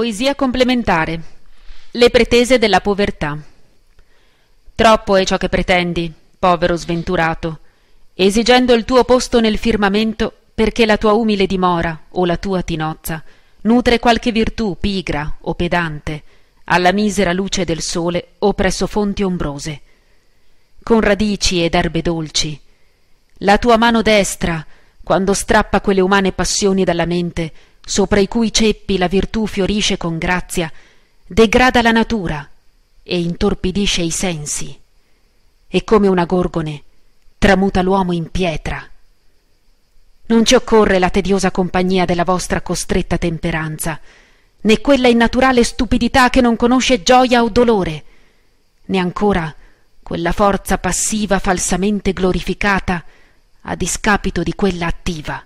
Poesia complementare. Le pretese della povertà. Troppo è ciò che pretendi, povero sventurato, esigendo il tuo posto nel firmamento perché la tua umile dimora o la tua tinozza nutre qualche virtù pigra o pedante alla misera luce del sole o presso fonti ombrose. Con radici ed erbe dolci, la tua mano destra, quando strappa quelle umane passioni dalla mente, sopra i cui ceppi la virtù fiorisce con grazia, degrada la natura e intorpidisce i sensi, e come una gorgone tramuta l'uomo in pietra. Non ci occorre la tediosa compagnia della vostra costretta temperanza, né quella innaturale stupidità che non conosce gioia o dolore, né ancora quella forza passiva falsamente glorificata a discapito di quella attiva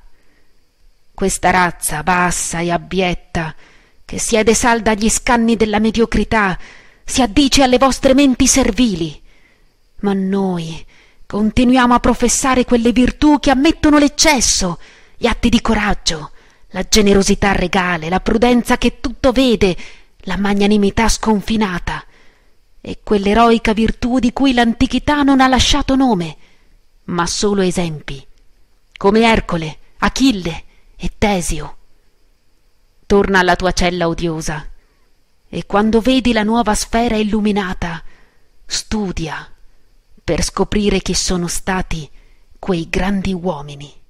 questa razza bassa e abietta che siede salda agli scanni della mediocrità, si addice alle vostre menti servili. Ma noi continuiamo a professare quelle virtù che ammettono l'eccesso, gli atti di coraggio, la generosità regale, la prudenza che tutto vede, la magnanimità sconfinata e quell'eroica virtù di cui l'antichità non ha lasciato nome, ma solo esempi, come Ercole, Achille, e Tesio. Torna alla tua cella odiosa e quando vedi la nuova sfera illuminata, studia per scoprire chi sono stati quei grandi uomini.